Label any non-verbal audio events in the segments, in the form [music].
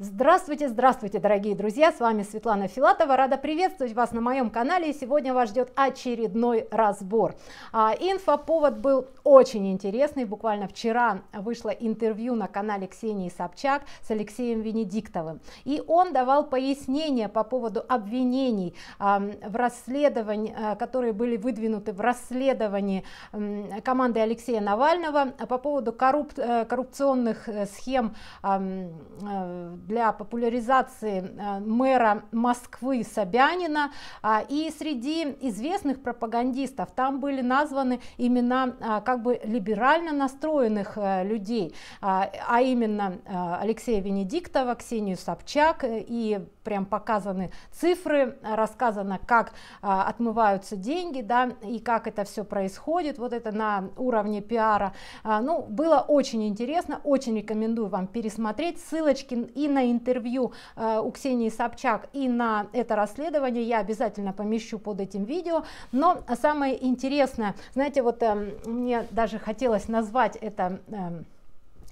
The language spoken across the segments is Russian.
Здравствуйте, здравствуйте, дорогие друзья! С вами Светлана Филатова. Рада приветствовать вас на моем канале. И сегодня вас ждет очередной разбор. А, инфоповод был очень интересный. Буквально вчера вышло интервью на канале Ксении Собчак с Алексеем Венедиктовым. И он давал пояснения по поводу обвинений а, в расследовании, а, которые были выдвинуты в расследовании а, команды Алексея Навального а по поводу э, коррупционных э, схем а, для популяризации э, мэра Москвы Собянина. А, и среди известных пропагандистов там были названы имена а, как бы либерально настроенных э, людей, а, а именно э, Алексея Венедиктова, Ксению Собчак и прям показаны цифры, рассказано, как а, отмываются деньги, да, и как это все происходит, вот это на уровне пиара. А, ну, было очень интересно, очень рекомендую вам пересмотреть, ссылочки и на на интервью э, у Ксении Собчак и на это расследование я обязательно помещу под этим видео. Но самое интересное, знаете, вот эм, мне даже хотелось назвать это эм,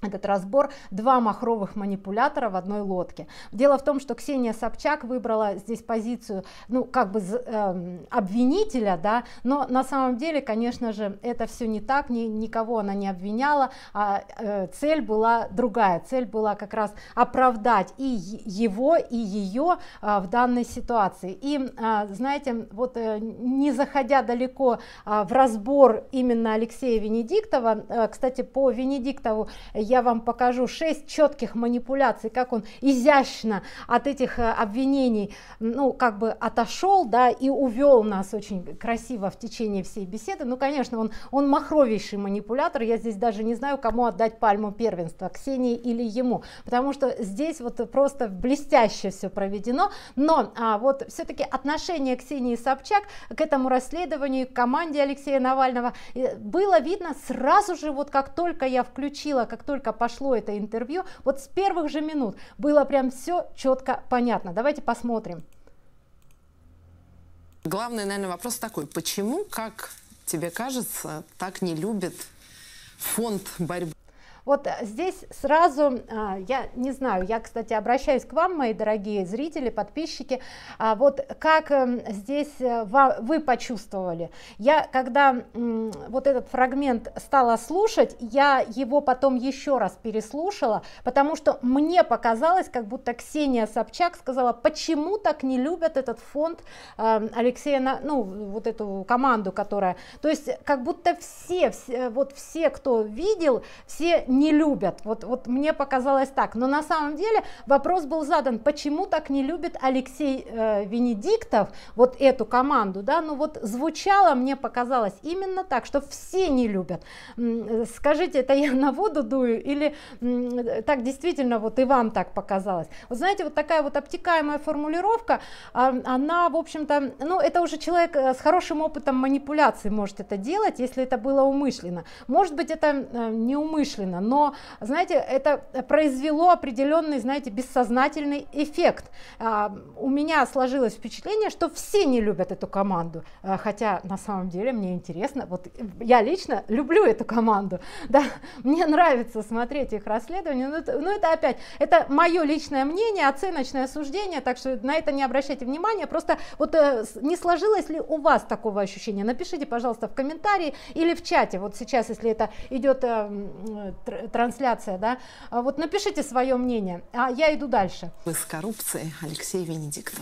этот разбор два махровых манипулятора в одной лодке дело в том что ксения собчак выбрала здесь позицию ну как бы э, обвинителя да но на самом деле конечно же это все не так ни, никого она не обвиняла а э, цель была другая цель была как раз оправдать и его и ее э, а, в данной ситуации и э, знаете вот э, не заходя далеко э, в разбор именно алексея венедиктова э, кстати по венедиктову я вам покажу 6 четких манипуляций, как он изящно от этих э, обвинений, ну, как бы отошел, да, и увел нас очень красиво в течение всей беседы. Ну, конечно, он, он махровейший манипулятор, я здесь даже не знаю, кому отдать пальму первенства, Ксении или ему, потому что здесь вот просто блестяще все проведено, но а, вот все-таки отношение Ксении Собчак к этому расследованию, к команде Алексея Навального э, было видно сразу же, вот как только я включила, как только только пошло это интервью, вот с первых же минут было прям все четко понятно. Давайте посмотрим. Главный, наверное, вопрос такой. Почему, как тебе кажется, так не любит фонд борьбы? Вот э, здесь сразу, а, я не знаю, я, кстати, обращаюсь к вам, мои дорогие зрители, подписчики, а вот как эм, здесь э, вы почувствовали. Я, когда вот этот фрагмент стала слушать, я его потом еще раз переслушала, потому что мне показалось, как будто Ксения Собчак сказала, почему так не любят этот фонд эм, Алексея, ну, вот эту команду, которая, то есть как будто все, все э, вот все, кто видел, все не любят. Вот, вот мне показалось так. Но на самом деле вопрос был задан, почему так не любит Алексей э, Венедиктов вот эту команду, да? Ну вот звучало, мне показалось именно так, что все не любят. Э, скажите, это я на воду дую или э, так действительно вот и вам так показалось? Вот знаете, вот такая вот обтекаемая формулировка, а, она, в общем-то, ну это уже человек э, с хорошим опытом манипуляции может это делать, если это было умышленно. Может быть, это неумышленно, но, знаете, это произвело определенный, знаете, бессознательный эффект. А, у меня сложилось впечатление, что все не любят эту команду, а, хотя на самом деле мне интересно, вот я лично люблю эту команду, [laughs] да, мне нравится смотреть их расследование, но ну, но ну, это опять, это мое личное мнение, оценочное суждение, так что на это не обращайте внимания, просто вот э, не сложилось ли у вас такого ощущения, напишите, пожалуйста, в комментарии или в чате, вот сейчас, если это идет э, трансляция, да? А вот напишите свое мнение, а я иду дальше. Вы с коррупцией Алексей Венедиктов.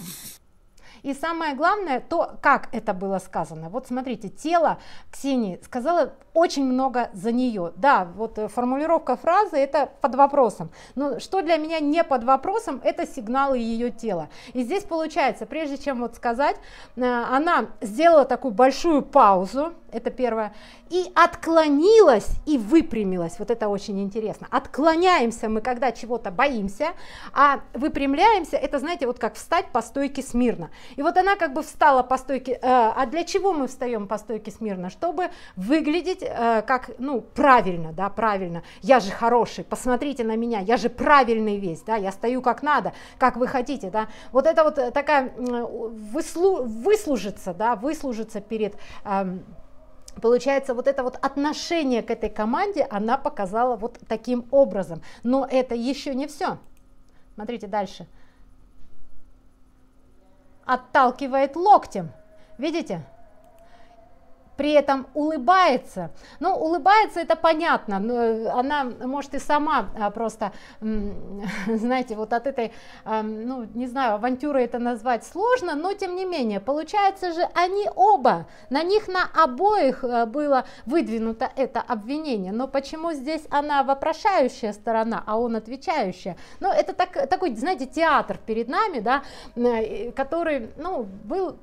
И самое главное, то, как это было сказано. Вот смотрите, тело Ксении сказала очень много за нее. Да, вот э, формулировка фразы это под вопросом. Но что для меня не под вопросом, это сигналы ее тела. И здесь получается, прежде чем вот сказать, э, она сделала такую большую паузу, это первое, и отклонилась и выпрямилась. Вот это очень интересно. Отклоняемся мы, когда чего-то боимся, а выпрямляемся, это, знаете, вот как встать по стойке смирно. И вот она как бы встала по стойке, э, а для чего мы встаем по стойке смирно? Чтобы выглядеть э, как, ну, правильно, да, правильно, я же хороший, посмотрите на меня, я же правильный весь, да, я стою как надо, как вы хотите, да, вот это вот э, такая выслу, выслужиться, да, выслужиться перед... Эм, получается, вот это вот отношение к этой команде она показала вот таким образом. Но это еще не все. Смотрите дальше. Отталкивает локтем. Видите? при этом улыбается. Ну, улыбается это понятно, но ну, она может и сама а, просто, [laughs] знаете, вот от этой, ну, не знаю, авантюры это назвать сложно, но тем не менее, получается же, они оба, на них на обоих э, было выдвинуто это обвинение, но почему здесь она вопрошающая сторона, а он отвечающая? Ну, это так, такой, знаете, театр перед нами, да, э, который, ну, был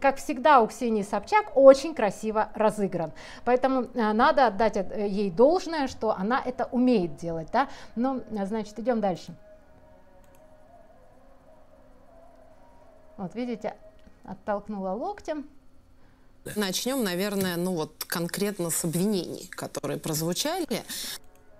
как всегда, у Ксении Собчак очень красиво разыгран. Поэтому э, надо отдать э, ей должное, что она это умеет делать. Да? Ну, значит, идем дальше. Вот видите, оттолкнула локтем. Начнем, наверное, ну вот конкретно с обвинений, которые прозвучали.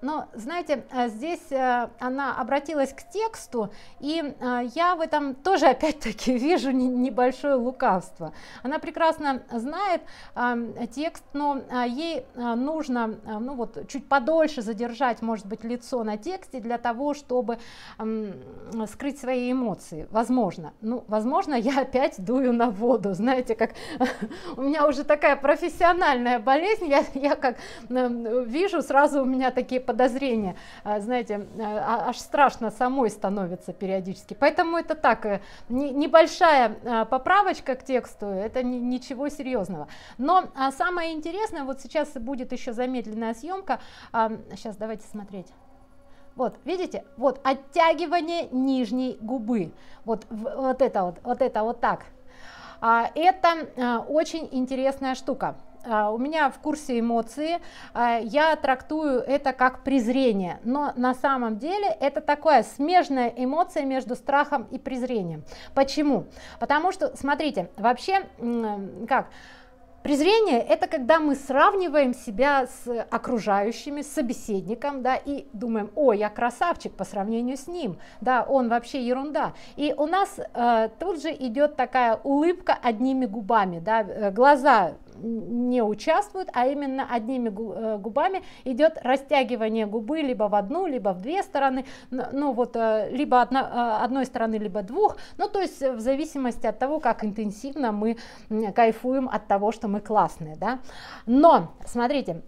Но, знаете, э, здесь э, она обратилась к тексту, и э, я в этом тоже опять-таки [laughs] вижу небольшое лукавство. Она прекрасно знает эм, текст, но ей нужно ну вот, чуть подольше задержать, может быть, лицо на тексте для того, чтобы эм, скрыть свои эмоции. Возможно. Ну, возможно, я опять дую на воду. Знаете, как [laughs] у меня уже такая профессиональная болезнь, я, я как эм, вижу, сразу у меня такие подозрения, а, знаете, а, а, аж страшно самой становится периодически. Поэтому это так, э, небольшая поправочка к тексту, это ничего серьезного. Но самое интересное, вот сейчас будет еще замедленная съемка, сейчас давайте смотреть. Вот, видите, вот оттягивание нижней губы, вот, вот это вот, вот это вот так. А, это а, очень интересная штука. А, у меня в курсе эмоции, а, я трактую это как презрение, но на самом деле это такая смежная эмоция между страхом и презрением. Почему? Потому что, смотрите, вообще, как, Презрение – это когда мы сравниваем себя с окружающими, с собеседником, да, и думаем, о, я красавчик по сравнению с ним, да, он вообще ерунда. И у нас э, тут же идет такая улыбка одними губами, да, э, глаза не участвуют, а именно одними э, губами идет растягивание губы либо в одну, либо в две стороны, ну вот э, либо одна, э, одной стороны, либо двух, ну то есть в зависимости от того, как интенсивно мы кайфуем от того, что мы классные, да. Но, смотрите,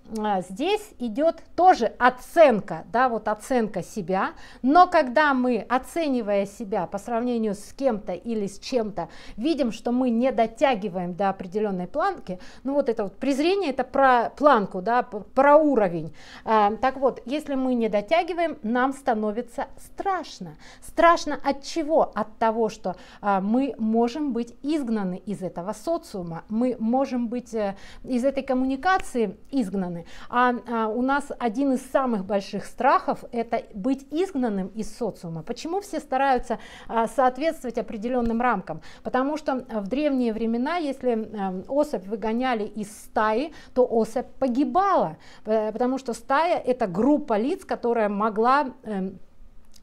здесь идет тоже оценка, да, вот оценка себя, но когда мы, оценивая себя по сравнению с кем-то или с чем-то, видим, что мы не дотягиваем до определенной планки, ну вот это вот презрение, это про планку, да, про уровень. А, так вот, если мы не дотягиваем, нам становится страшно. Страшно от чего? От того, что а, мы можем быть изгнаны из этого социума, мы можем быть а, из этой коммуникации изгнаны. А, а у нас один из самых больших страхов – это быть изгнанным из социума. Почему все стараются а, соответствовать определенным рамкам? Потому что в древние времена, если а, особь выгоняет выгоняли из стаи, то особь погибала, э, потому что стая это группа лиц, которая могла эм,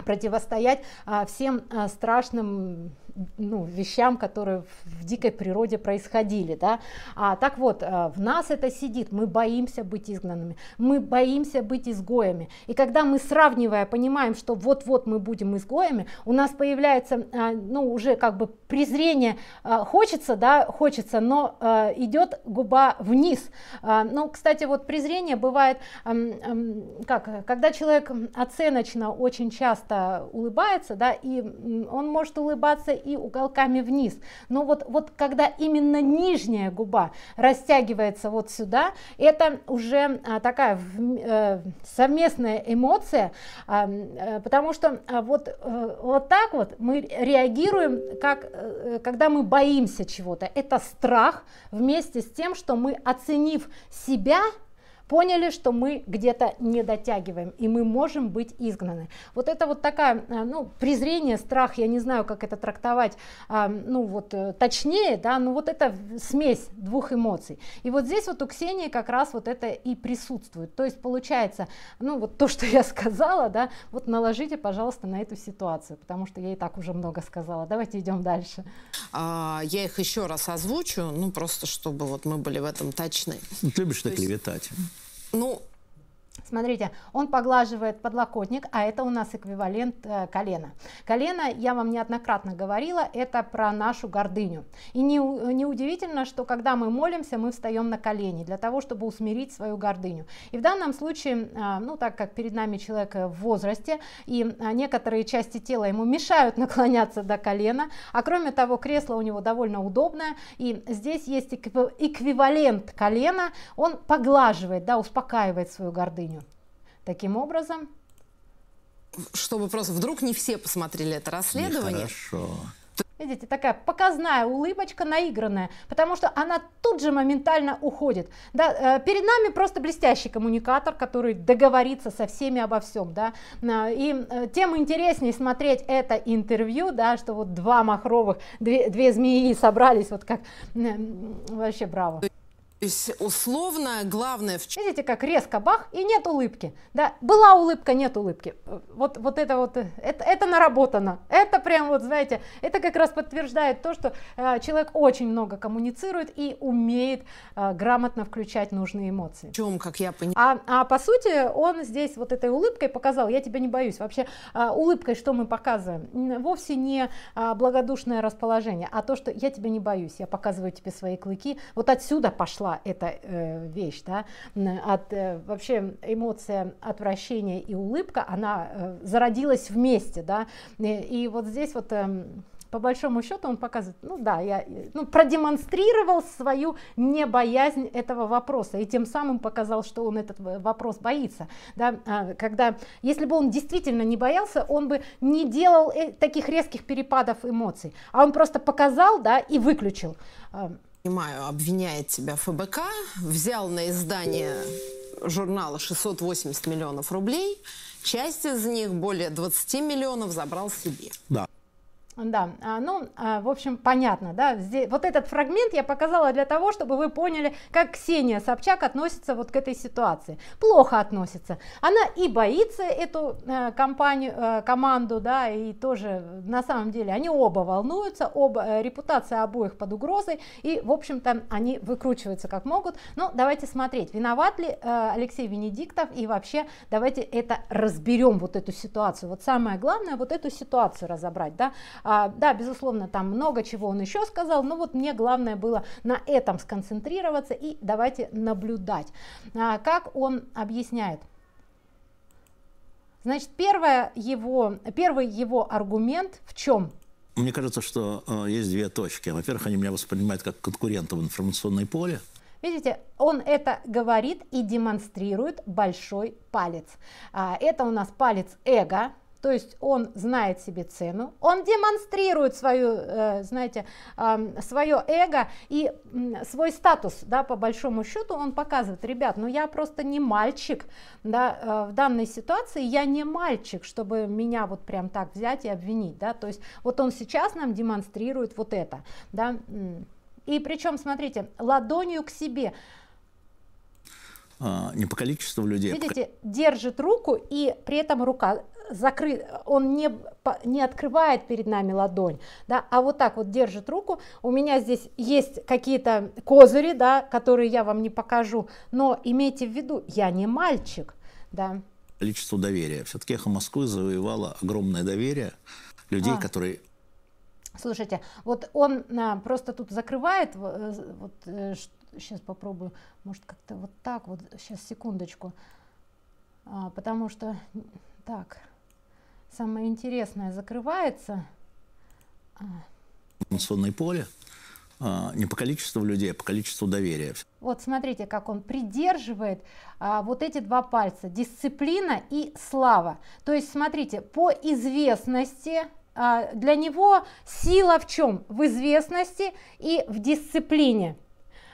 противостоять а, всем а, страшным ну, вещам, которые в дикой природе происходили. Да? А, так вот, э, в нас это сидит, мы боимся быть изгнанными, мы боимся быть изгоями. И когда мы сравнивая понимаем, что вот-вот мы будем изгоями, у нас появляется э, ну, уже как бы презрение, э, хочется, да, хочется, но идет губа вниз. Ну, кстати, вот презрение бывает, эм, эм, как, когда человек оценочно очень часто улыбается, да, и он может улыбаться и уголками вниз. Но вот, вот когда именно нижняя губа растягивается вот сюда, это уже а, такая э, совместная эмоция, а, э, потому что а, вот, э, вот так вот мы реагируем, как, когда мы боимся чего-то. Это страх вместе с тем, что мы, оценив себя, поняли, что мы где-то не дотягиваем, и мы можем быть изгнаны. Вот это вот такая, э, ну, презрение, страх, я не знаю, как это трактовать, а, ну, вот э, точнее, да, ну, вот это смесь двух эмоций. И вот здесь вот у Ксении как раз вот это и присутствует. То есть получается, ну, вот то, что я [laughs] сказала, да, вот наложите, пожалуйста, на эту ситуацию, потому что я и так уже много сказала. Давайте идем дальше. А, я их еще раз озвучу, ну, просто чтобы вот мы были в этом точны. Ты любишь так клеветать? Ну, Смотрите, он поглаживает подлокотник, а это у нас эквивалент э, колена. Колено, я вам неоднократно говорила, это про нашу гордыню. И неудивительно, не, не что когда мы молимся, мы встаем на колени для того, чтобы усмирить свою гордыню. И в данном случае, э, ну так как перед нами человек э, в возрасте, и э, некоторые части тела ему мешают [laughs] наклоняться до колена, а кроме того, кресло у него довольно удобное, и здесь есть эквивалент колена, он поглаживает, да, успокаивает свою гордыню. Таким образом... Чтобы просто вдруг не все посмотрели это расследование. хорошо. Видите, такая показная улыбочка, наигранная, потому что она тут же моментально уходит. Да, э, перед нами просто блестящий коммуникатор, который договорится со всеми обо всем. Да? Э, и э, тем интереснее смотреть это интервью, да, что вот два махровых, две, две змеи собрались, вот как вообще браво условно главное... В... Видите, как резко бах, и нет улыбки. Да, была улыбка, нет улыбки. Э, вот, вот это вот, э, это, это наработано. Это прям вот, знаете, это как раз подтверждает то, что э, человек очень много коммуницирует и умеет э, грамотно включать нужные эмоции. В чем, как я понимаю. А, а по сути, он здесь вот этой улыбкой показал, я тебя не боюсь. Вообще, э, улыбкой что мы показываем? Вовсе не э, благодушное расположение, а то, что я тебя не боюсь, я показываю тебе свои клыки. Вот отсюда пошла эта э, вещь, да, от э, вообще эмоция отвращения и улыбка, она э, зародилась вместе, да, и, э, и вот здесь вот э, по большому счету он показывает, ну да, я э, ну, продемонстрировал свою небоязнь этого вопроса и тем самым показал, что он этот э, вопрос боится. Да? А, когда, если бы он действительно не боялся, он бы не делал таких резких перепадов эмоций, а он просто показал да, и выключил понимаю, обвиняет тебя ФБК, взял на издание журнала 680 миллионов рублей, часть из них, более 20 миллионов, забрал себе. Да. Да, а, ну, а, в общем, понятно, да, здесь, вот этот фрагмент я показала для того, чтобы вы поняли, как Ксения Собчак относится вот к этой ситуации. Плохо относится. Она и боится эту э, компанию, э, команду, да, и тоже, на самом деле, они оба волнуются, оба, э, репутация обоих под угрозой, и, в общем-то, они выкручиваются как могут. Ну, давайте смотреть, виноват ли Алексей Венедиктов, и вообще, давайте это разберем, вот эту ситуацию. Вот самое главное, вот эту ситуацию разобрать, да, а, да, безусловно, там много чего он еще сказал, но вот мне главное было на этом сконцентрироваться и давайте наблюдать, а, как он объясняет. Значит, первое его, первый его аргумент в чем? Мне кажется, что э, есть две точки. Во-первых, они меня воспринимают как конкурента в информационной поле. Видите, он это говорит и демонстрирует большой палец. А, это у нас палец эго, то есть он знает себе цену, он демонстрирует свою, э, знаете, свое эго и свой статус, да, по большому счету он показывает, ребят, ну я просто не мальчик, да, э, в данной ситуации я не мальчик, чтобы меня вот прям так взять и обвинить, да, то есть вот он сейчас нам демонстрирует вот это, да, и причем, смотрите, ладонью к себе, а, не по количеству людей. А Видите, держит руку, и при этом рука закрыт, он не, не открывает перед нами ладонь, да, а вот так вот держит руку. У меня здесь есть какие-то козыри, да, которые я вам не покажу, но имейте в виду, я не мальчик, да. Личество доверия. Все-таки эхо Москвы завоевало огромное доверие людей, а. которые Слушайте, вот он а, просто тут закрывает, э, вот э, сейчас попробую, может как-то вот так вот, сейчас секундочку, а, потому что так самое интересное закрывается. А. Информационное поле а, не по количеству людей, а по количеству доверия. Вот смотрите, как он придерживает а, вот эти два пальца, дисциплина и слава. То есть смотрите, по известности а, для него сила в чем? В известности и в дисциплине.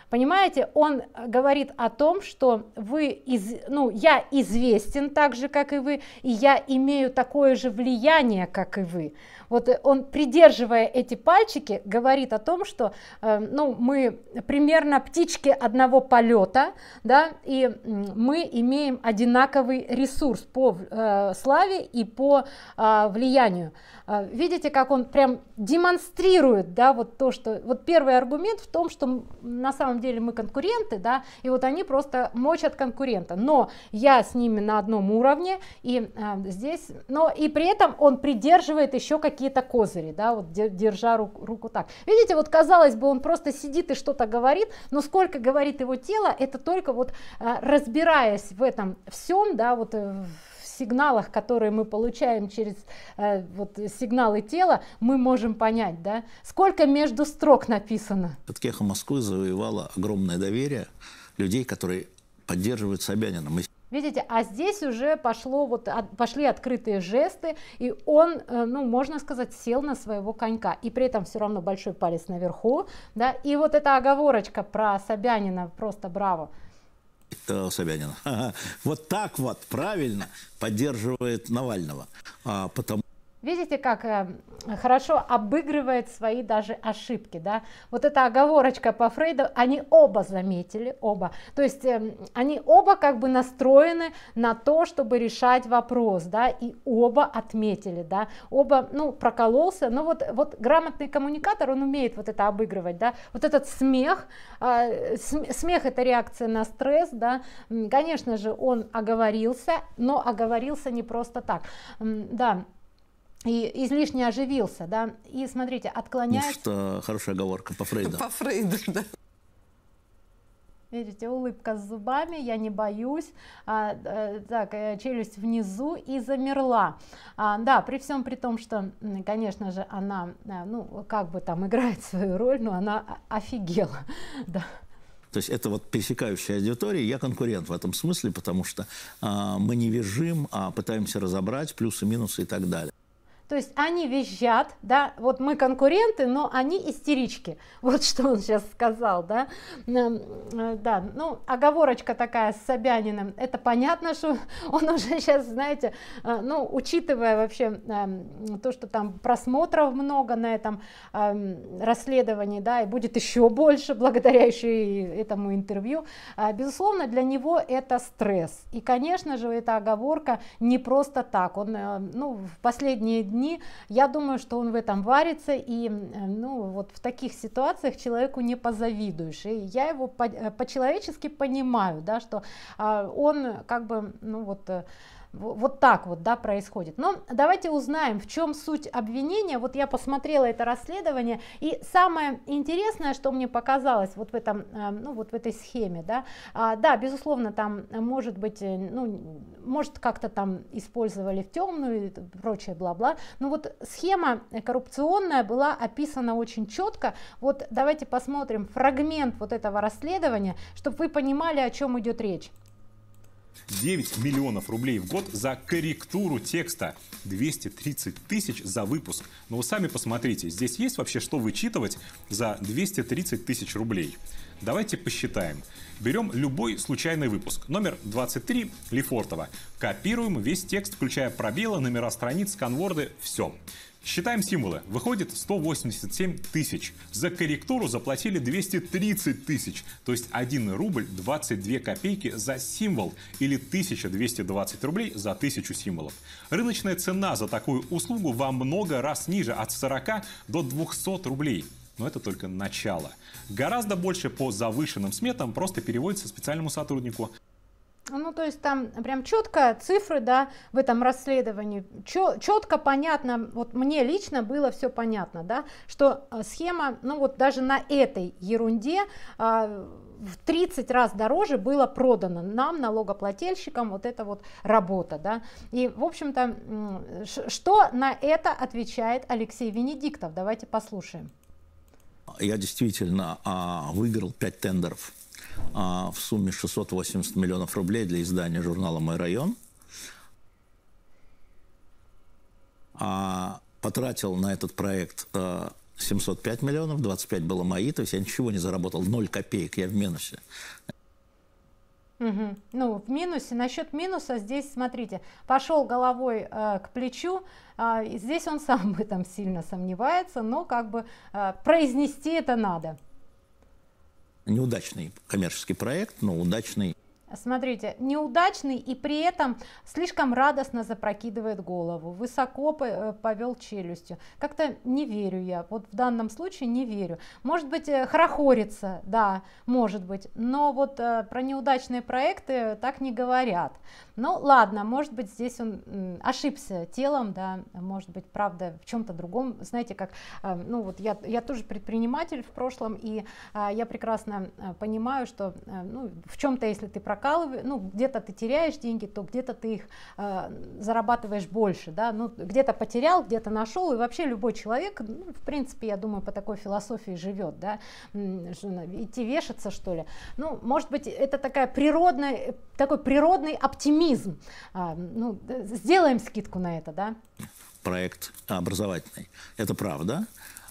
Понимаете, он э, говорит о том, что вы из, ну, я известен так же, как и вы, и я имею такое же влияние, как и вы. Вот э, он, придерживая эти пальчики, говорит о том, что э, ну, мы примерно птички одного полета, да, и мы имеем одинаковый ресурс по э, славе и по э, влиянию. А, видите, как он прям демонстрирует, да, вот то, что, вот первый аргумент в том, что на самом деле мы конкуренты, да, и вот они просто мочат конкурента, но я с ними на одном уровне, и э, здесь, но и при этом он придерживает еще какие какие-то козыри, да, вот держа руку, руку так. Видите, вот казалось бы, он просто сидит и что-то говорит, но сколько говорит его тело, это только вот а, разбираясь в этом всем, да, вот э, в сигналах, которые мы получаем через э, вот, сигналы тела, мы можем понять, да, сколько между строк написано. Петкеха Москвы завоевала огромное доверие людей, которые поддерживают Собянина. Мы Видите, а здесь уже пошло вот, пошли открытые жесты, и он, э, ну, можно сказать, сел на своего конька, и при этом все равно большой палец наверху, да, и вот эта оговорочка про Собянина, просто браво. Это Собянин. [laughs] Вот так вот правильно поддерживает Навального, а потому Видите, как э, хорошо обыгрывает свои даже ошибки, да? Вот эта оговорочка по Фрейду, они оба заметили, оба. То есть эм, они оба как бы настроены на то, чтобы решать вопрос, да, и оба отметили, да, оба, ну, прокололся, но вот, вот грамотный коммуникатор, он умеет вот это обыгрывать, да, вот этот смех, а, смех это реакция на стресс, да, конечно же, он оговорился, но оговорился не просто так, да, и излишне оживился, да, и смотрите, отклоняется... Ну, что хорошая оговорка по Фрейду. [laughs] По Фрейду, да. Видите, улыбка с зубами, я не боюсь, а, э, так, э, челюсть внизу и замерла. А, да, при всем при том, что, конечно же, она, э, ну, как бы там играет [laughs] свою роль, но она офигела, [laughs] да. То есть это вот пересекающая аудитория, я конкурент в этом смысле, потому что а, мы не вяжем, а пытаемся разобрать плюсы, минусы и так далее. То есть они визжат, да, вот мы конкуренты, но они истерички. [laughs] Вот что он сейчас сказал, да. Э, да, ну, оговорочка такая с Собяниным, это понятно, что [laughs] он уже сейчас, знаете, э, ну, учитывая вообще эм, то, что там просмотров много на этом эм, расследовании, да, и будет еще больше благодаря еще и этому интервью, э, безусловно, для него это стресс. И, конечно же, эта оговорка не просто так. Он, ну, в последние дни дни. Я думаю, что он в этом варится, и ну, вот в таких ситуациях человеку не позавидуешь. И я его по- э, по-человечески понимаю, да, что а, он как бы, ну вот, э, вот так вот да, происходит. Но давайте узнаем, в чем суть обвинения. Вот я посмотрела это расследование, и самое интересное, что мне показалось вот в, этом, э, ну, вот в этой схеме, да, а, да, безусловно, там может быть, э, ну, может как-то там использовали в темную и прочее бла-бла, но вот схема коррупционная была описана очень четко. Вот давайте посмотрим фрагмент вот этого расследования, чтобы вы понимали, о чем идет речь. 9 миллионов рублей в год за корректуру текста, 230 тысяч за выпуск. Но вы сами посмотрите, здесь есть вообще что вычитывать за 230 тысяч рублей. Давайте посчитаем. Берем любой случайный выпуск, номер 23 Лефортова. Копируем весь текст, включая пробелы, номера страниц, конворды, все. Считаем символы. Выходит 187 тысяч. За корректуру заплатили 230 тысяч. То есть 1 рубль 22 копейки за символ или 1220 рублей за 1000 символов. Рыночная цена за такую услугу во много раз ниже от 40 до 200 рублей. Но это только начало. Гораздо больше по завышенным сметам просто переводится специальному сотруднику. Ну, то есть там прям четко цифры, да, в этом расследовании, четко понятно, вот мне лично было все понятно, да, что э, схема, ну вот даже на этой ерунде а, в 30 раз дороже было продано нам, налогоплательщикам, вот эта вот работа, да. И, в общем-то, что на это отвечает Алексей Венедиктов? Давайте послушаем. Я действительно а, выиграл 5 тендеров а, в сумме 680 миллионов рублей для издания журнала «Мой район». А потратил на этот проект 705 а, миллионов, 25 было мои, то есть я ничего не заработал, 0 копеек, я в минусе. Угу. Ну, в минусе. Насчет минуса здесь, смотрите, пошел головой э, к плечу. Э, здесь он сам в этом сильно сомневается, но как бы э, произнести это надо неудачный коммерческий проект, но удачный Смотрите, неудачный и при этом слишком радостно запрокидывает голову, высоко э, повел челюстью. Как-то не верю я, вот в данном случае не верю. Может быть, э, хорохорится, да, может быть, но вот э, про неудачные проекты так не говорят. Ну ладно, может быть, здесь он ошибся телом, да, может быть, правда, в чем-то другом. Знаете, как, ну вот я, я тоже предприниматель в прошлом, и я прекрасно понимаю, что ну, в чем-то, если ты прокатываешь, прокалываешь, ну, где-то ты теряешь деньги, то где-то ты их э, зарабатываешь больше, да, ну, где-то потерял, где-то нашел, и вообще любой человек, ну, в принципе, я думаю, по такой философии живет, да, идти вешаться, что ли. Ну, может быть, это такая природная, такой природный оптимизм. А, ну, сделаем скидку на это, да? Проект образовательный. Это правда.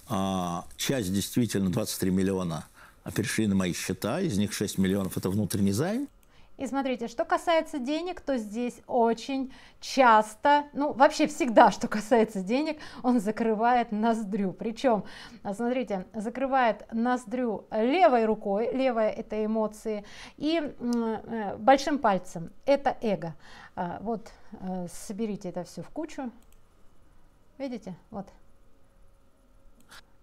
А, часть действительно 23 миллиона а перешли на мои счета, из них 6 миллионов это внутренний займ. И смотрите, что касается денег, то здесь очень часто, ну вообще всегда, что касается денег, он закрывает ноздрю. Причем, а, смотрите, закрывает ноздрю левой рукой, левая это эмоции, и э, большим пальцем, это эго. А, вот э, соберите это все в кучу, видите, вот.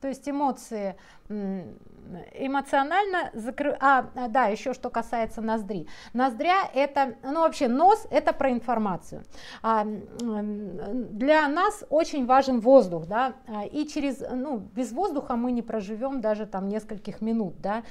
То есть эмоции эмоционально закры... А, а да, еще что касается ноздри. Ноздря это, ну вообще нос это про информацию. А, для нас очень важен воздух, да, а, и через, ну, без воздуха мы не проживем даже там нескольких минут, да.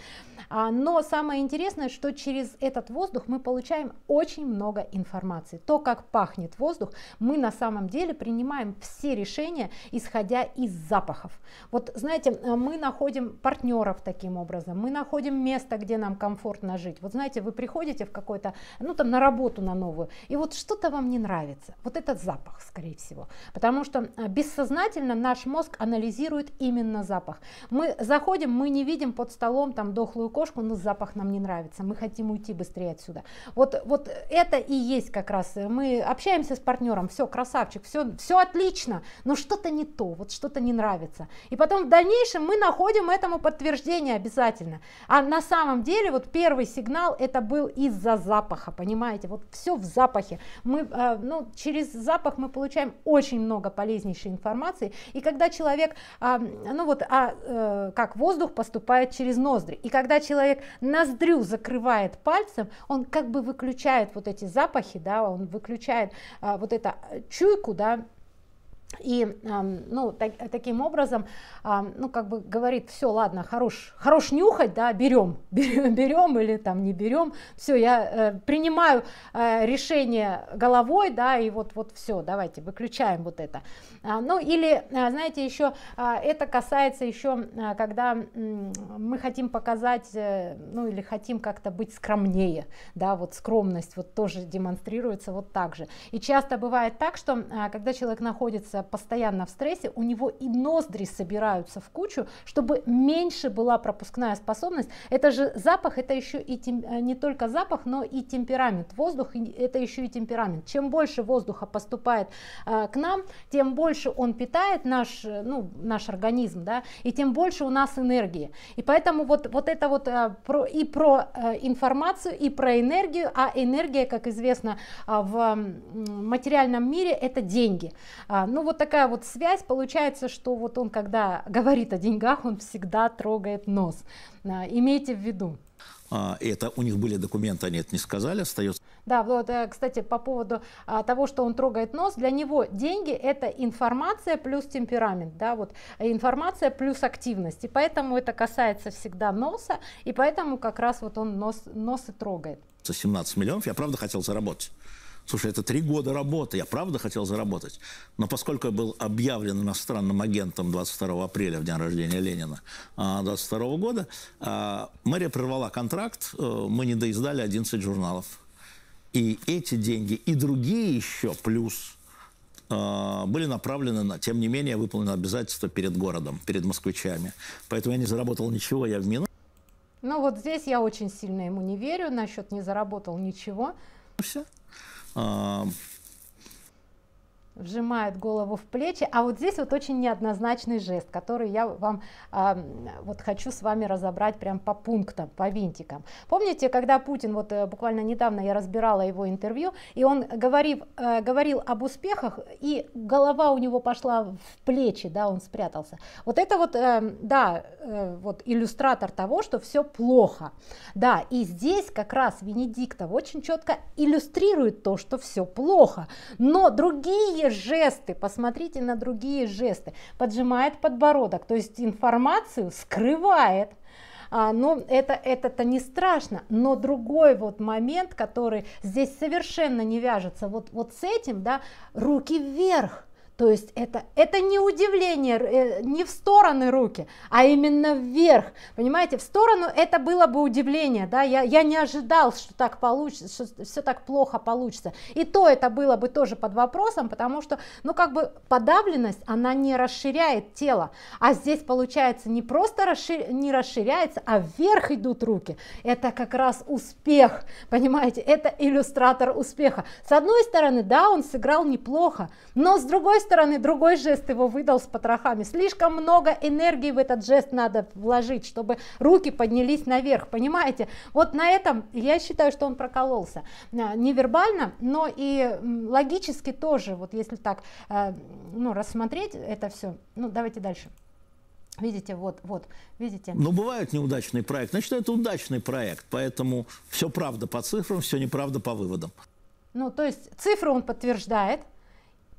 А, но самое интересное, что через этот воздух мы получаем очень много информации. То, как пахнет воздух, мы на самом деле принимаем все решения, исходя из запахов. Вот знаете, мы находим находим партнеров таким образом, мы находим место, где нам комфортно жить. Вот знаете, вы приходите в какой-то, ну там на работу на новую, и вот что-то вам не нравится. Вот этот запах, скорее всего. Потому что э, бессознательно наш мозг анализирует именно запах. Мы заходим, мы не видим под столом там дохлую кошку, но запах нам не нравится, мы хотим уйти быстрее отсюда. Вот, вот это и есть как раз, э, мы общаемся с партнером, все, красавчик, все, все отлично, но что-то не то, вот что-то не нравится. И потом в дальнейшем мы находим этому подтверждение обязательно. А на самом деле вот первый сигнал это был из-за запаха, понимаете? Вот все в запахе. Мы, э, ну, через запах мы получаем очень много полезнейшей информации. И когда человек, а, ну вот, а, э, как воздух поступает через ноздри. И когда человек ноздрю закрывает пальцем, он как бы выключает вот эти запахи, да, он выключает а, вот это э, чуйку, да, и ну, так, таким образом, ну, как бы говорит, все, ладно, хорош, хорош нюхать, да, берем, [laughs] берем, берем или там не берем, все, я э, принимаю э, решение головой, да, и вот, вот все, давайте, выключаем вот это. А, ну, или, э, знаете, еще а, это касается еще, а, когда мы хотим показать, ну, или хотим как-то быть скромнее, да, вот скромность вот тоже демонстрируется вот так же. И часто бывает так, что когда человек находится постоянно в стрессе, у него и ноздри собираются в кучу, чтобы меньше была пропускная способность. Это же запах, это еще и тем, э, не только запах, но и темперамент. Воздух это еще и темперамент. Чем больше воздуха поступает э, к нам, тем больше он питает наш, э, ну, наш организм, да, и тем больше у нас энергии. И поэтому вот, вот это вот э, про, и про э, информацию, и про энергию, а энергия, как известно, э, в материальном мире это деньги. А, ну вот вот такая вот связь получается, что вот он, когда говорит о деньгах, он всегда трогает нос. А, имейте в виду. А, это у них были документы, они это не сказали, остается. Да, вот, э, кстати, по поводу а, того, что он трогает нос, для него деньги – это информация плюс темперамент, да, вот э, информация плюс активность, и поэтому это касается всегда носа, и поэтому как раз вот он нос, нос и трогает. За 17 миллионов я правда хотел заработать. Слушай, это три года работы, я правда хотел заработать. Но поскольку я был объявлен иностранным агентом 22 апреля, в день рождения Ленина 22 а, года, а, мэрия прервала контракт, э, мы не доиздали 11 журналов. И эти деньги, и другие еще плюс а, были направлены на, тем не менее, выполнено обязательство перед городом, перед москвичами. Поэтому я не заработал ничего, я в минус. Ну вот здесь я очень сильно ему не верю, насчет не заработал ничего. Все. Um, вжимает голову в плечи, а вот здесь вот очень неоднозначный жест, который я вам э, вот хочу с вами разобрать прям по пунктам, по винтикам. Помните, когда Путин, вот э, буквально недавно я разбирала его интервью, и он говорив, э, говорил об успехах, и голова у него пошла в плечи, да, он спрятался. Вот это вот, э, да, э, вот иллюстратор того, что все плохо, да, и здесь как раз Венедиктов очень четко иллюстрирует то, что все плохо, но другие другие жесты, посмотрите на другие жесты. Поджимает подбородок, то есть информацию скрывает. А, но ну, это это-то не страшно. Но другой вот момент, который здесь совершенно не вяжется, вот вот с этим, да, руки вверх то есть это, это не удивление, э, не в стороны руки, а именно вверх. Понимаете, в сторону это было бы удивление, да, я, я не ожидал, что так получится, что все так плохо получится. И то это было бы тоже под вопросом, потому что, ну, как бы подавленность, она не расширяет тело, а здесь получается не просто расшир... не расширяется, а вверх идут руки. Это как раз успех, понимаете, это иллюстратор успеха. С одной стороны, да, он сыграл неплохо, но с другой стороны, другой жест его выдал с потрохами. Слишком много энергии в этот жест надо вложить, чтобы руки поднялись наверх, понимаете? Вот на этом я считаю, что он прокололся. А, невербально, но и логически тоже, вот если так э, ну, рассмотреть это все. Ну, давайте дальше. Видите, вот, вот, видите. Ну, бывают неудачный проект, значит, это удачный проект, поэтому все правда по цифрам, все неправда по выводам. Ну, то есть цифру он подтверждает,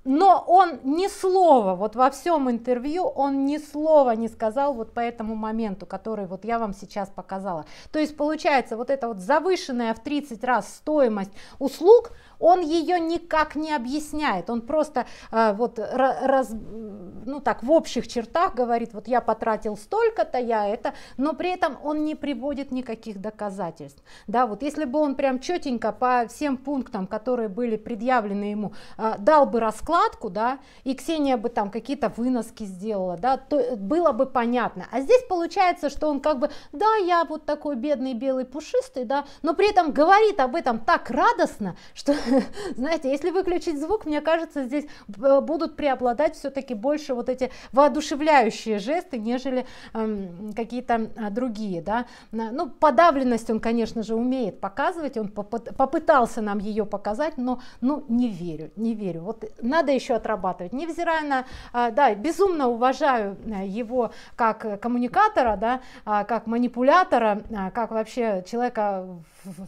но он ни слова, вот во всем интервью он ни слова не сказал вот по этому моменту, который вот я вам сейчас показала. То есть получается вот это вот завышенная в 30 раз стоимость услуг, он ее никак не объясняет, он просто э, вот раз, ну так в общих чертах говорит, вот я потратил столько-то, я это, но при этом он не приводит никаких доказательств. Да, вот если бы он прям четенько по всем пунктам, которые были предъявлены ему, э, дал бы раскладку, да, и Ксения бы там какие-то выноски сделала, да, то было бы понятно. А здесь получается, что он как бы, да, я вот такой бедный белый пушистый, да, но при этом говорит об этом так радостно, что [laughs] знаете, если выключить звук, мне кажется, здесь э, будут преобладать все-таки больше вот эти воодушевляющие жесты, нежели эм, какие-то а, другие, да. Ну, подавленность он, конечно же, умеет показывать, он попытался нам ее показать, но, ну, не верю, не верю. Вот надо еще отрабатывать, невзирая на, а, да, безумно уважаю э, его как коммуникатора, да, а, как манипулятора, как вообще человека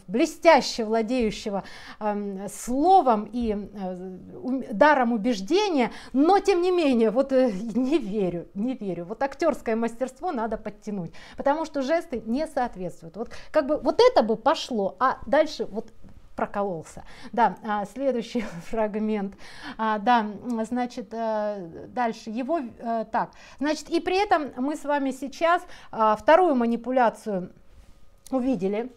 блестяще владеющего эм, словом и э, даром убеждения, но тем не менее, вот э, [laughs] не верю, не верю. Вот актерское мастерство надо подтянуть, потому что жесты не соответствуют. Вот как бы вот это бы пошло, а дальше вот прокололся. Да, а следующий [laughs] фрагмент. А, да, значит, э, дальше его так. Значит, и при этом мы с вами сейчас а, вторую манипуляцию увидели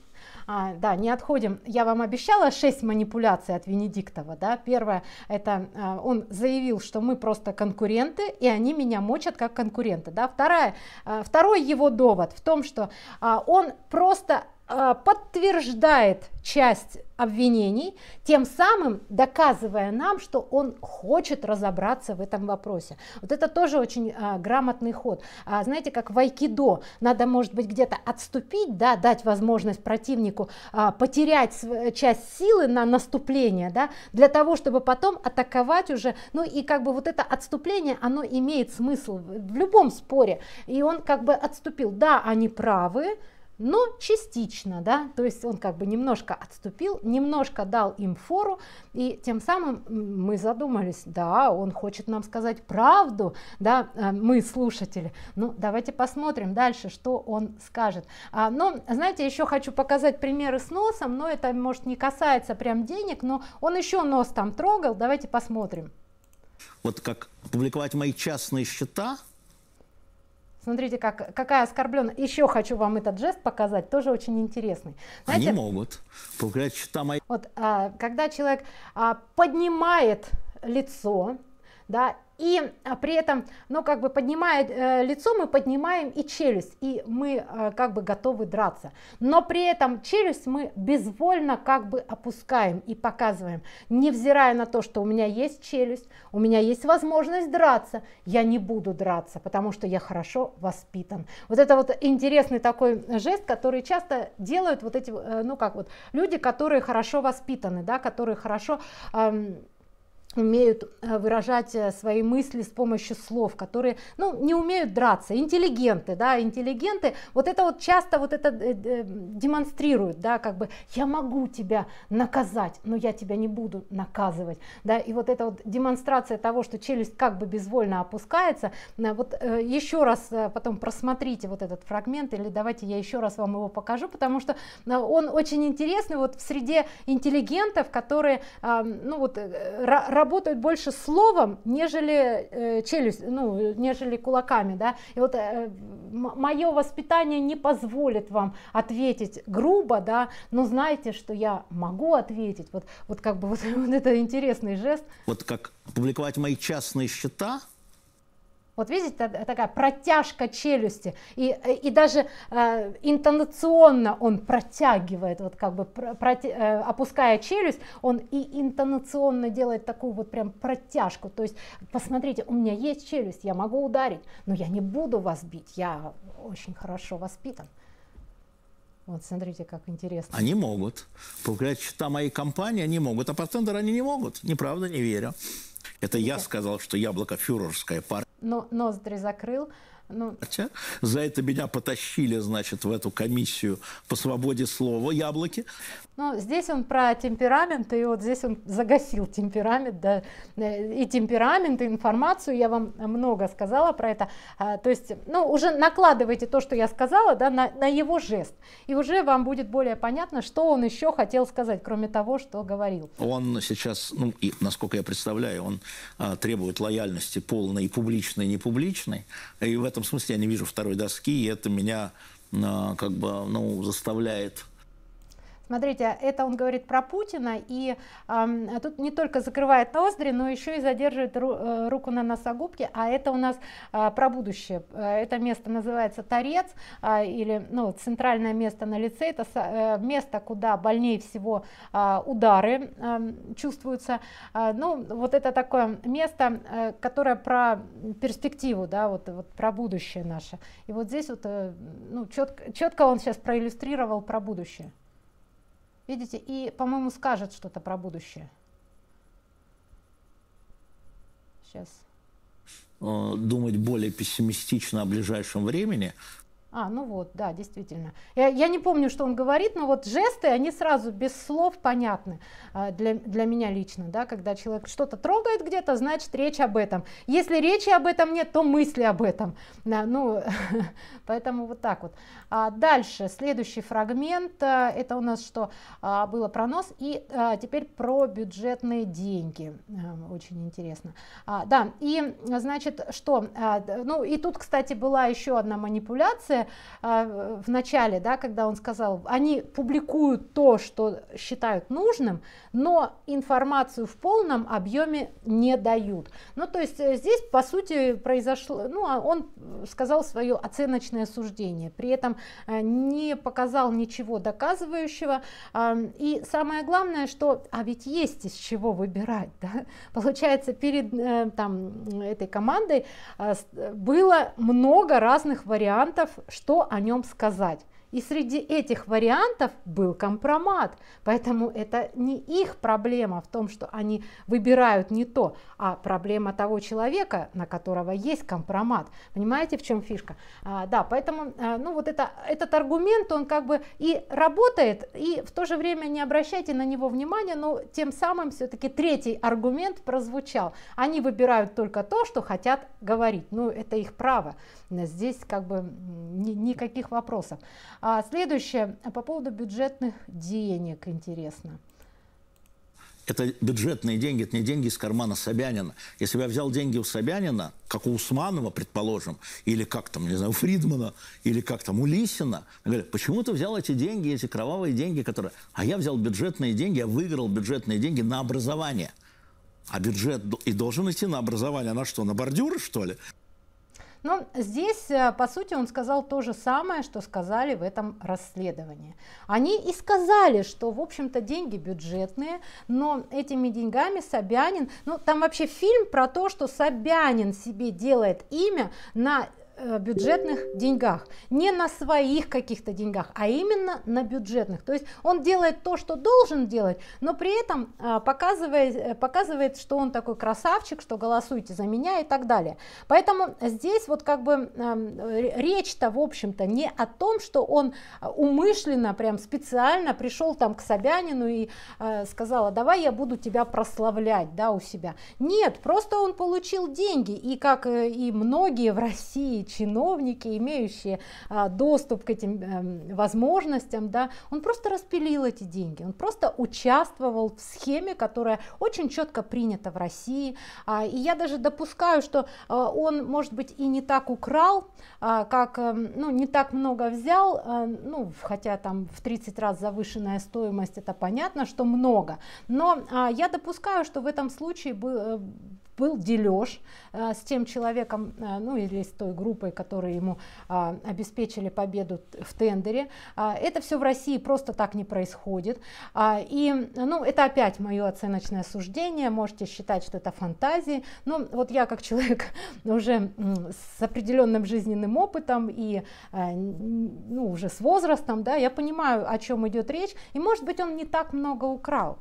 а, да, не отходим. Я вам обещала 6 манипуляций от Венедиктова. Да? Первое, это а, он заявил, что мы просто конкуренты, и они меня мочат как конкуренты. Да? Второе, а, второй его довод в том, что а, он просто а, подтверждает часть обвинений, тем самым доказывая нам, что он хочет разобраться в этом вопросе. Вот это тоже очень а, грамотный ход. А, знаете, как в айкидо, надо, может быть, где-то отступить, да, дать возможность противнику а, потерять часть силы на наступление, да, для того, чтобы потом атаковать уже. Ну и как бы вот это отступление, оно имеет смысл в любом споре. И он как бы отступил. Да, они правы, но ну, частично, да, то есть он как бы немножко отступил, немножко дал им фору, и тем самым мы задумались, да, он хочет нам сказать правду, да, э, мы слушатели, ну давайте посмотрим дальше, что он скажет. А, но, ну, знаете, еще хочу показать примеры с носом, но это, может, не касается прям денег, но он еще нос там трогал, давайте посмотрим. Вот как публиковать мои частные счета – Смотрите, как, какая оскорбленная. Еще хочу вам этот жест показать, тоже очень интересный. Знаете, Они могут. Там... А вот, а, когда человек а, поднимает лицо, да, и а, при этом, ну, как бы поднимая э, лицо, мы поднимаем и челюсть, и мы э, как бы готовы драться. Но при этом челюсть мы безвольно как бы опускаем и показываем, невзирая на то, что у меня есть челюсть, у меня есть возможность драться, я не буду драться, потому что я хорошо воспитан. Вот это вот интересный такой жест, который часто делают вот эти, э, ну, как вот люди, которые хорошо воспитаны, да, которые хорошо... Эм, умеют э, выражать э, свои мысли с помощью слов, которые, ну, не умеют драться, интеллигенты, да, интеллигенты, вот это вот часто вот это э, демонстрируют, да, как бы я могу тебя наказать, но я тебя не буду наказывать, да, и вот эта вот демонстрация того, что челюсть как бы безвольно опускается, вот еще раз потом просмотрите вот этот фрагмент, или давайте я еще раз вам его покажу, потому что он очень интересный вот в среде интеллигентов, которые, ну, вот работают больше словом, нежели э, челюсть, ну, нежели кулаками, да. И вот э, мое воспитание не позволит вам ответить грубо, да, но знаете, что я могу ответить. Вот, вот как бы вот, [laughs] вот это интересный жест. Вот как публиковать мои частные счета, вот видите, такая протяжка челюсти. И, и даже э, интонационно он протягивает, вот как бы проти, э, опуская челюсть, он и интонационно делает такую вот прям протяжку. То есть, посмотрите, у меня есть челюсть, я могу ударить, но я не буду вас бить, я очень хорошо воспитан. Вот смотрите, как интересно. Они могут. Появляют счета мои компании, они могут. А портендеры они не могут. Неправда, не верю. Это я сказал, что яблоко фюрерская партия но ноздри закрыл, ну... Хотя за это меня потащили, значит, в эту комиссию по свободе слова «Яблоки». Ну, здесь он про темперамент, и вот здесь он загасил темперамент, да, э, и темперамент, и информацию, я вам много сказала про это, а, то есть, ну, уже накладывайте то, что я сказала, да, на, на его жест, и уже вам будет более понятно, что он еще хотел сказать, кроме того, что говорил. Он сейчас, ну, и, насколько я представляю, он а, требует лояльности полной, и публичной, и публичной, и в этом этом смысле я не вижу второй доски, и это меня а, как бы ну, заставляет Смотрите, это он говорит про Путина, и э, тут не только закрывает ноздри, но еще и задерживает ру, э, руку на носогубке, а это у нас э, про будущее. Э, это место называется Торец, э, или ну, центральное место на лице, это э, место, куда больнее всего э, удары э, чувствуются. Э, ну, вот это такое место, э, которое про перспективу, да, вот, вот про будущее наше. И вот здесь вот, э, ну, четко, четко он сейчас проиллюстрировал про будущее. Видите, и, по-моему, скажет что-то про будущее. Сейчас э, думать более пессимистично о ближайшем времени, а, ну вот, да, действительно. Я, я не помню, что он говорит, но вот жесты, они сразу без слов понятны а, для, для меня лично, да, когда человек что-то трогает где-то, значит, речь об этом. Если речи об этом нет, то мысли об этом. Да, ну, [laughs] поэтому вот так вот. А дальше, следующий фрагмент, а, это у нас что а, было про нос, и теперь про бюджетные деньги. очень интересно. А, да, и, значит, что, ну, и тут, кстати, была еще одна манипуляция, а, в начале, да, когда он сказал, они публикуют то, что считают нужным, но информацию в полном объеме не дают. Ну, то есть э, здесь, по сути, произошло, ну, а он сказал свое оценочное суждение, при этом э, не показал ничего доказывающего. и самое главное, что, а ведь есть из чего выбирать, да? получается, перед э, там, этой командой было много разных вариантов, что о нем сказать. И среди этих вариантов был компромат. Поэтому это не их проблема в том, что они выбирают не то, а проблема того человека, на которого есть компромат. Понимаете, в чем фишка? А, да, поэтому а, ну, вот это, этот аргумент, он как бы и работает, и в то же время не обращайте на него внимания, но тем самым все-таки третий аргумент прозвучал. Они выбирают только то, что хотят говорить. Ну, это их право. Здесь как бы ни, никаких вопросов. А следующее, по поводу бюджетных денег, интересно это бюджетные деньги, это не деньги из кармана Собянина. Если бы я взял деньги у Собянина, как у Усманова, предположим, или как там, не знаю, у Фридмана, или как там у Лисина, говорят, почему ты взял эти деньги, эти кровавые деньги, которые... А я взял бюджетные деньги, я выиграл бюджетные деньги на образование. А бюджет и должен идти на образование. На что, на бордюры, что ли? Но здесь, э, по сути, он сказал то же самое, что сказали в этом расследовании. Они и сказали, что, в общем-то, деньги бюджетные, но этими деньгами Собянин, ну там вообще фильм про то, что Собянин себе делает имя на Э, бюджетных деньгах, не на своих каких-то деньгах, а именно на бюджетных. То есть он делает то, что должен делать, но при этом а, показывает, э, показывает, что он такой красавчик, что голосуйте за меня и так далее. Поэтому здесь вот как бы эм, речь-то в общем-то не о том, что он э, умышленно, прям специально пришел там к Собянину и сказала, давай я буду тебя прославлять, да, у себя. Нет, просто он получил деньги, и как и многие в России, чиновники, имеющие а, доступ к этим э, возможностям, да, он просто распилил эти деньги, он просто участвовал в схеме, которая очень четко принята в России. А, и я даже допускаю, что а, он, может быть, и не так украл, а, как, эм, ну, не так много взял, а, ну, хотя там в 30 раз завышенная стоимость, это понятно, что много, но а, я допускаю, что в этом случае был э, был дележ э, с тем человеком, э, ну или с той группой, которые ему э, обеспечили победу в тендере. Э, это все в России просто так не происходит. Э, и, ну, это опять мое оценочное суждение, можете считать, что это фантазии, но ну, вот я как человек [laughs] уже с определенным жизненным опытом и э, ну, уже с возрастом, да, я понимаю, о чем идет речь, и может быть он не так много украл.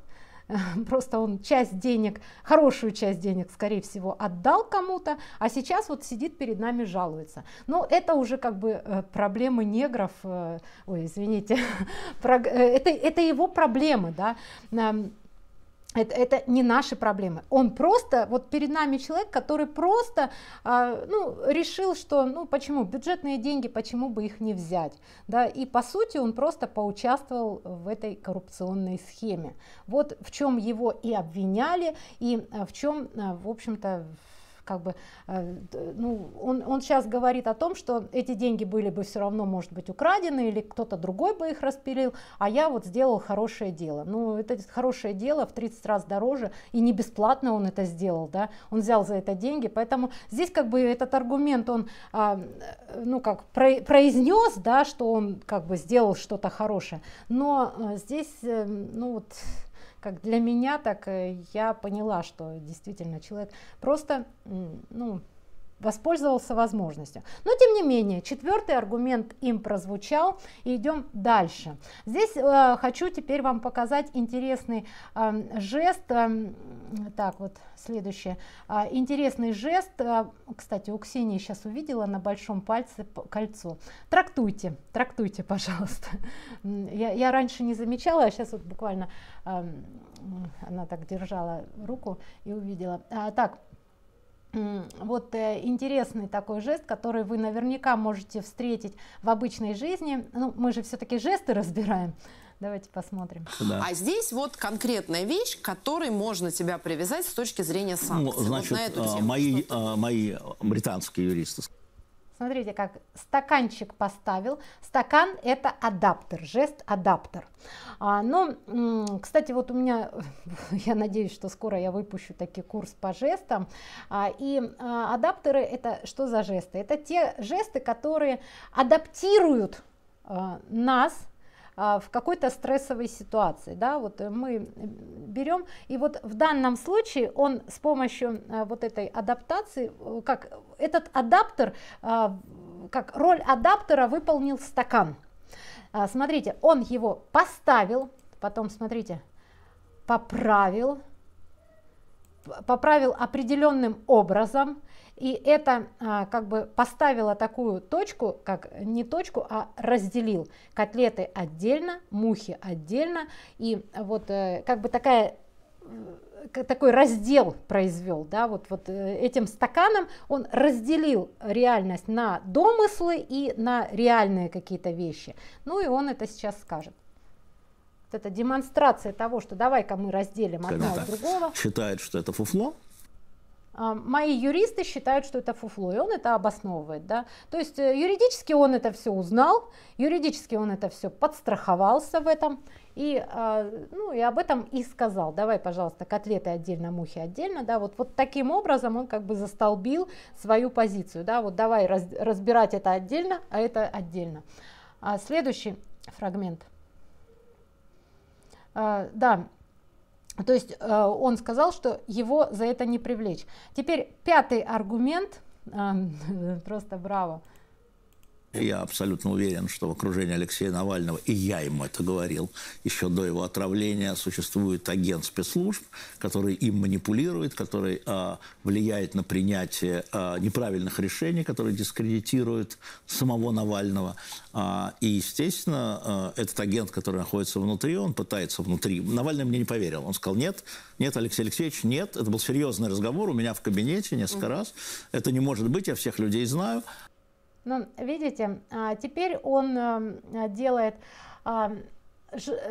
[laughs] просто он часть денег, хорошую часть денег, скорее всего, отдал кому-то, а сейчас вот сидит перед нами жалуется. Но это уже как бы э, проблемы негров, э, ой, извините, [laughs] э, это, это его проблемы, да. Эм, это, это не наши проблемы. Он просто, вот перед нами человек, который просто э, ну, решил, что ну почему бюджетные деньги, почему бы их не взять. Да? И по сути он просто поучаствовал в этой коррупционной схеме. Вот в чем его и обвиняли, и а, в чем, а, в общем-то, как бы, э, ну, он, он сейчас говорит о том, что эти деньги были бы все равно, может быть, украдены, или кто-то другой бы их распилил, а я вот сделал хорошее дело. Ну, это хорошее дело в 30 раз дороже, и не бесплатно он это сделал, да, он взял за это деньги, поэтому здесь как бы этот аргумент он, а, ну, как произнес, да, что он как бы сделал что-то хорошее, но э, здесь, э, ну, вот, как для меня, так э, я поняла, что действительно человек просто, ну, воспользовался возможностью. Но тем не менее, четвертый аргумент им прозвучал, идем дальше. Здесь э, хочу теперь вам показать интересный э, жест, э, так вот, следующее, э, интересный жест, э, кстати, у Ксении сейчас увидела на большом пальце кольцо. Трактуйте, трактуйте, пожалуйста. Я, я раньше не замечала, а сейчас вот буквально э, она так держала руку и увидела. А, так, вот э, интересный такой жест, который вы наверняка можете встретить в обычной жизни. Ну, мы же все-таки жесты разбираем. Давайте посмотрим. Да. А здесь вот конкретная вещь, к которой можно тебя привязать с точки зрения ну, санкций. Ну, значит, вот на эту а, тему мои, а, мои а, британские юристы Смотрите, как стаканчик поставил. Стакан это адаптер, жест адаптер. А, ну, кстати, вот у меня, [laughs] я надеюсь, что скоро я выпущу такой курс по жестам. А, и а, адаптеры это что за жесты? Это те жесты, которые адаптируют а, нас а, в какой-то стрессовой ситуации. Да? Вот э, мы берем, и вот в данном случае он с помощью э, вот этой адаптации, э, как этот адаптер, а, как роль адаптера выполнил стакан. А, смотрите, он его поставил, потом, смотрите, поправил, поправил определенным образом, и это а, как бы поставило такую точку, как не точку, а разделил котлеты отдельно, мухи отдельно. И вот э, как бы такая э, такой раздел произвел, да, вот, вот э, этим стаканом он разделил реальность на домыслы и на реальные какие-то вещи. Ну и он это сейчас скажет. Вот это демонстрация того, что давай-ка мы разделим одна от другого. Считает, что это фуфло, а, мои юристы считают, что это фуфло, и он это обосновывает. Да? То есть э, юридически он это все узнал, юридически он это все подстраховался в этом, и, а, ну, и об этом и сказал. Давай, пожалуйста, котлеты отдельно, мухи отдельно. Да? Вот, вот таким образом он как бы застолбил свою позицию. Да? Вот давай раз, разбирать это отдельно, а это отдельно. А следующий фрагмент. А, да, то есть э, он сказал, что его за это не привлечь. Теперь пятый аргумент, э, [laughs] просто браво. Я абсолютно уверен, что в окружении Алексея Навального, и я ему это говорил, еще до его отравления существует агент спецслужб, который им манипулирует, который а, влияет на принятие а, неправильных решений, который дискредитирует самого Навального. А, и, естественно, а, этот агент, который находится внутри, он пытается внутри. Навальный мне не поверил. Он сказал, нет, нет, Алексей Алексеевич, нет. Это был серьезный разговор у меня в кабинете несколько mm-hmm. раз. Это не может быть, я всех людей знаю. Ну, видите, а, теперь он эм, делает, а,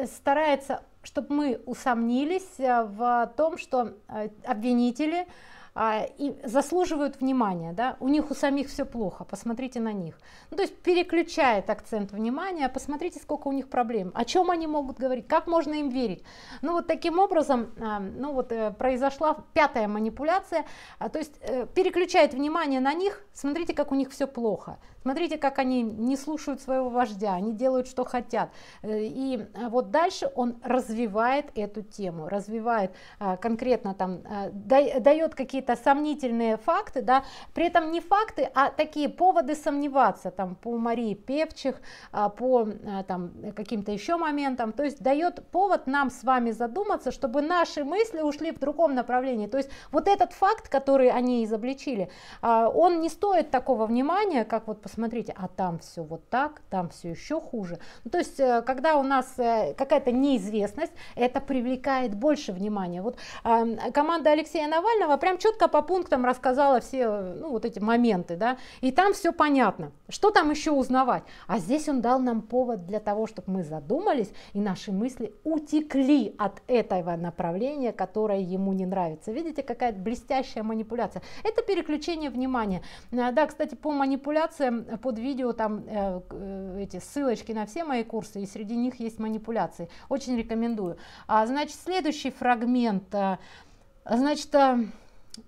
старается, чтобы мы усомнились э, в том, что э, обвинители а, и заслуживают внимания, да, у них у самих все плохо, посмотрите на них. Ну, то есть переключает акцент внимания, а посмотрите, сколько у них проблем, о чем они могут говорить, как можно им верить. Ну вот таким образом, а, ну вот э, произошла пятая манипуляция, то есть э, переключает внимание на них, смотрите, как у них все плохо. Смотрите, как они не слушают своего вождя, они делают, что хотят. Э, и а, вот дальше он развивает эту тему, развивает а, конкретно там, а, дает какие-то сомнительные факты, да, при этом не факты, а такие поводы сомневаться, там, по Марии Певчих, по там, каким-то еще моментам, то есть дает повод нам с вами задуматься, чтобы наши мысли ушли в другом направлении, то есть вот этот факт, который они изобличили, он не стоит такого внимания, как вот посмотрите, а там все вот так, там все еще хуже. Ну, то есть, э, когда у нас э, какая-то неизвестность, это привлекает больше внимания. Вот э, команда Алексея Навального прям четко по пунктам рассказала все ну, вот эти моменты, да, и там все понятно. Что там еще узнавать? А здесь он дал нам повод для того, чтобы мы задумались, и наши мысли утекли от этого направления, которое ему не нравится. Видите, какая блестящая манипуляция. Это переключение внимания. Э, да, кстати, по манипуляциям Э, под видео там э, э, эти ссылочки на все мои курсы, и среди них есть манипуляции. Очень рекомендую. А, значит, следующий фрагмент. А, значит, а,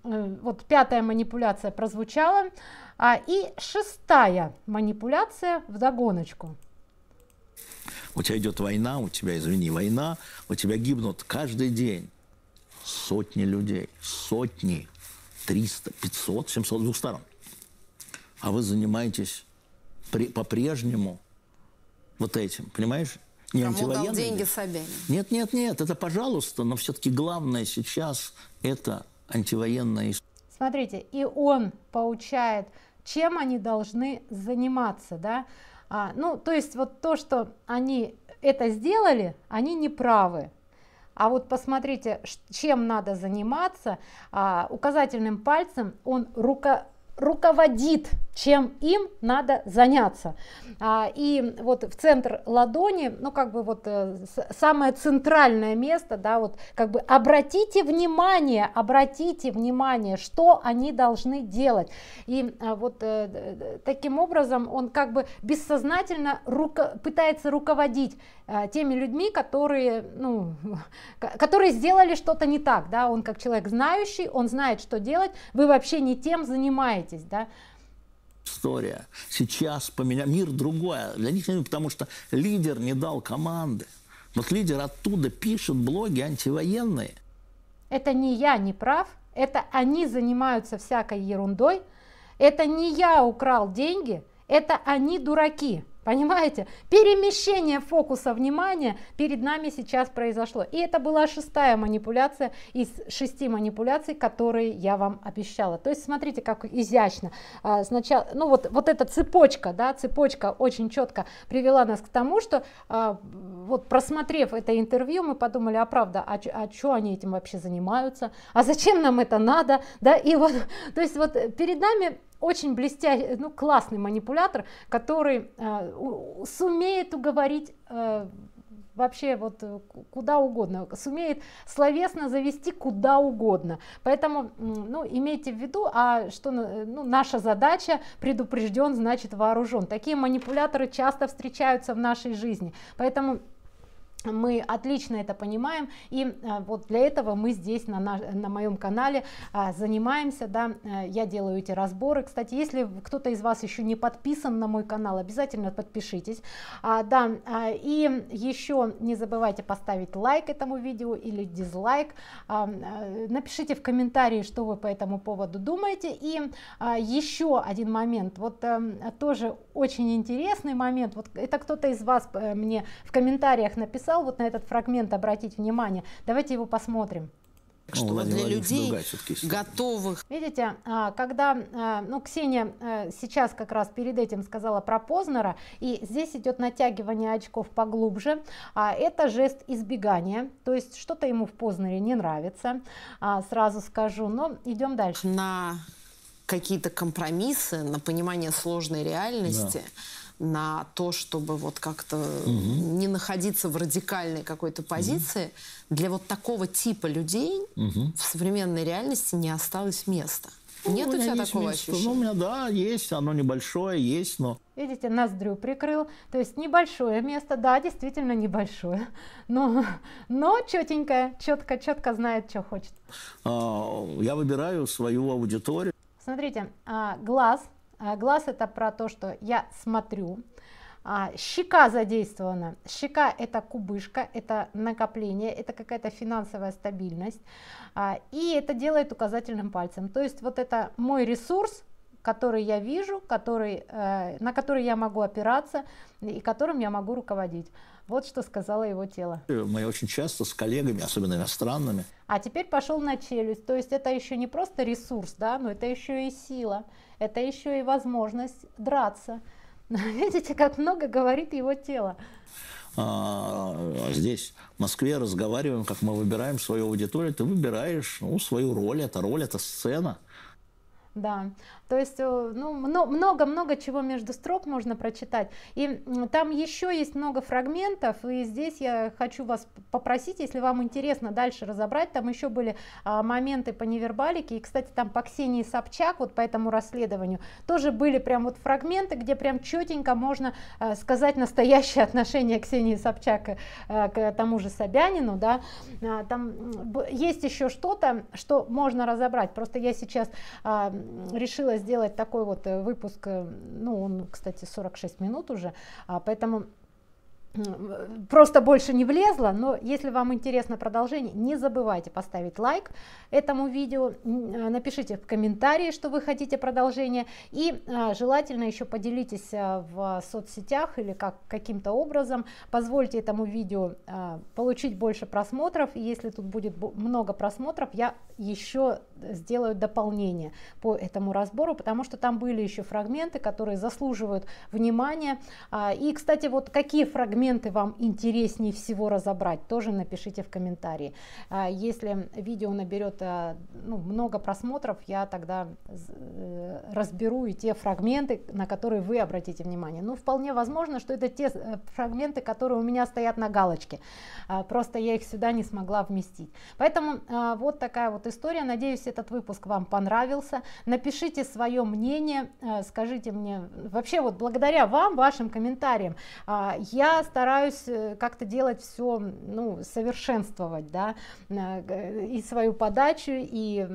вот пятая манипуляция прозвучала, а, и шестая манипуляция в догоночку. У тебя идет война, у тебя, извини, война, у тебя гибнут каждый день сотни людей, сотни, 300, 500, 700 двух сторон а вы занимаетесь при, по-прежнему вот этим, понимаешь? Не Кому дал деньги Собянин? Нет, нет, нет, это пожалуйста, но все-таки главное сейчас это антивоенная Смотрите, и он получает, чем они должны заниматься, да? А, ну, то есть вот то, что они это сделали, они не правы. А вот посмотрите, чем надо заниматься. А, указательным пальцем он руко руководит чем им надо заняться. А, и вот в центр ладони, ну как бы вот э, самое центральное место, да, вот как бы обратите внимание, обратите внимание, что они должны делать. И э, вот э, таким образом он как бы бессознательно руко пытается руководить теми людьми, которые, ну, [laughs] которые сделали что-то не так, да, он как человек знающий, он знает, что делать, вы вообще не тем занимаетесь, да, история. Сейчас поменя... мир другое. Для них, потому что лидер не дал команды. Вот лидер оттуда пишет блоги антивоенные. Это не я не прав, это они занимаются всякой ерундой, это не я украл деньги, это они дураки. Понимаете? Перемещение фокуса внимания перед нами сейчас произошло. И это была шестая манипуляция из шести манипуляций, которые я вам обещала. То есть смотрите, как изящно. А, сначала, ну вот, вот эта цепочка, да, цепочка очень четко привела нас к тому, что а, вот просмотрев это интервью, мы подумали, а правда, а, а они этим вообще занимаются? А зачем нам это надо? Да, и вот, [laughs] то есть вот перед нами очень блестящий, ну, классный манипулятор, который э, сумеет уговорить э, вообще вот э, куда угодно, сумеет словесно завести куда угодно. Поэтому ну, имейте в виду, а что ну, наша задача предупрежден, значит вооружен. Такие манипуляторы часто встречаются в нашей жизни. Поэтому мы отлично это понимаем и э, вот для этого мы здесь на, на, на моем канале э, занимаемся да э, я делаю эти разборы кстати если кто-то из вас еще не подписан на мой канал обязательно подпишитесь а, да и еще не забывайте поставить лайк этому видео или дизлайк напишите в комментарии что вы по этому поводу думаете и еще один момент вот тоже очень интересный момент вот это кто-то из вас мне в комментариях написал написал, вот на этот фрагмент обратить внимание. Давайте его посмотрим. что ну, для людей Дуга, готовых. Видите, а, когда, а, ну, Ксения а, сейчас как раз перед этим сказала про Познера, и здесь идет натягивание очков поглубже, А это жест избегания, то есть что-то ему в Познере не нравится, сразу скажу, но идем дальше. На какие-то компромиссы, на понимание сложной реальности. Да на то, чтобы вот как-то угу. не находиться в радикальной какой-то позиции, угу. для вот такого типа людей угу. в современной реальности не осталось места. Ну, Нет у, у тебя такого место. ощущения? Ну, у меня, да, есть, оно небольшое, есть, но... Видите, ноздрю прикрыл, то есть небольшое место, да, действительно небольшое, но, но четенькое, четко, четко знает, что хочет. А, я выбираю свою аудиторию. Смотрите, а, глаз а, глаз это про то, что я смотрю. А, щека задействована. Щека это кубышка, это накопление, это какая-то финансовая стабильность. А, и это делает указательным пальцем. То есть вот это мой ресурс, который я вижу, который, э, на который я могу опираться и которым я могу руководить. Вот что сказала его тело. Мы очень часто с коллегами, особенно иностранными. А теперь пошел на челюсть. То есть это еще не просто ресурс, да, но это еще и сила это еще и возможность драться. [laughs] Видите, как много говорит его тело. А, а здесь, в Москве, разговариваем, как мы выбираем свою аудиторию, ты выбираешь ну, свою роль, это роль, это сцена. Да. То есть э, ну, много-много чего между строк можно прочитать. И там еще есть много фрагментов, и здесь я хочу вас попросить, если вам интересно дальше разобрать, там еще были а, моменты по невербалике, и, кстати, там по Ксении Собчак, вот по этому расследованию, тоже были прям вот фрагменты, где прям четенько можно а, сказать настоящее отношение Ксении Собчак а, к тому же Собянину, да, а, там есть еще что-то, что можно разобрать, просто я сейчас а, решила сделать такой вот э, выпуск, э, ну он, кстати, 46 минут уже, а, поэтому просто больше не влезла, но если вам интересно продолжение, не забывайте поставить лайк этому видео, а, напишите в комментарии, что вы хотите продолжение, и а, желательно еще поделитесь в соцсетях или как, каким-то образом, позвольте этому видео получить больше просмотров, и если тут будет много просмотров, я еще сделают дополнение по этому разбору, потому что там были еще фрагменты, которые заслуживают внимания. А, и, кстати, вот какие фрагменты вам интереснее всего разобрать, тоже напишите в комментарии. А, если видео наберет а, ну, много просмотров, я тогда э, разберу и те фрагменты, на которые вы обратите внимание. Ну, вполне возможно, что это те э, фрагменты, которые у меня стоят на галочке. Просто я их сюда не смогла вместить. Поэтому вот такая вот история. Надеюсь, этот выпуск вам понравился. Напишите свое мнение, э, скажите мне, вообще вот благодаря вам, вашим комментариям, а, я стараюсь э, как-то делать все, ну, совершенствовать, да, э, и свою подачу, и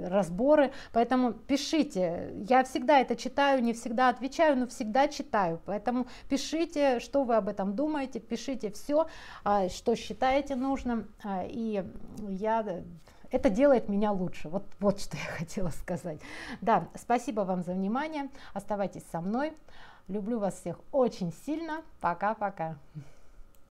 разборы, поэтому пишите, я всегда это читаю, не всегда отвечаю, но всегда читаю, поэтому пишите, что вы об этом думаете, пишите все, а, что считаете нужным, а, и я это делает меня лучше. Вот, вот что я [laughs] хотела сказать. Да, спасибо вам за внимание. Оставайтесь со мной. Люблю вас всех очень сильно. Пока-пока.